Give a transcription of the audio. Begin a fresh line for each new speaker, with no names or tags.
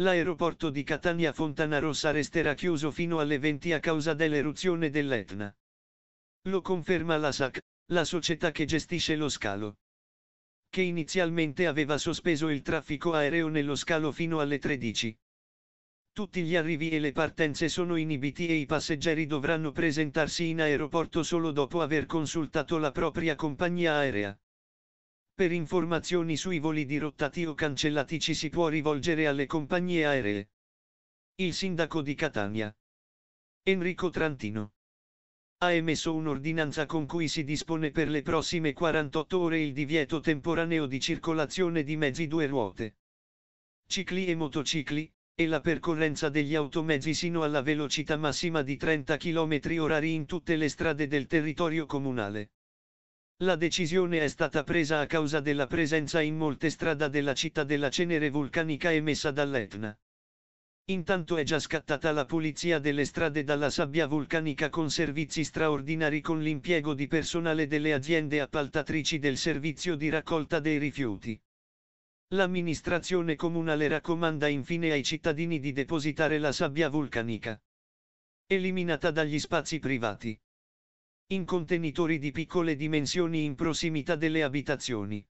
l'aeroporto di Catania Fontanarossa resterà chiuso fino alle 20 a causa
dell'eruzione dell'Etna. Lo conferma la SAC, la società che gestisce lo scalo. Che inizialmente aveva sospeso il traffico aereo nello scalo fino alle 13. Tutti gli arrivi e le partenze sono inibiti e i passeggeri dovranno presentarsi in aeroporto solo dopo aver consultato la propria compagnia aerea. Per informazioni sui voli dirottati o cancellati ci si può rivolgere alle compagnie aeree. Il sindaco di Catania. Enrico Trantino ha emesso un'ordinanza con cui si dispone per le prossime 48 ore il divieto temporaneo di circolazione di mezzi due ruote, cicli e motocicli, e la percorrenza degli automezzi sino alla velocità massima di 30 km orari in tutte le strade del territorio comunale. La decisione è stata presa a causa della presenza in molte strade della città della cenere vulcanica emessa dall'Etna. Intanto è già scattata la pulizia delle strade dalla sabbia vulcanica con servizi straordinari con l'impiego di personale delle aziende appaltatrici del servizio di raccolta dei rifiuti. L'amministrazione comunale raccomanda infine ai cittadini di depositare la sabbia vulcanica eliminata dagli
spazi privati in contenitori di piccole dimensioni in prossimità delle abitazioni.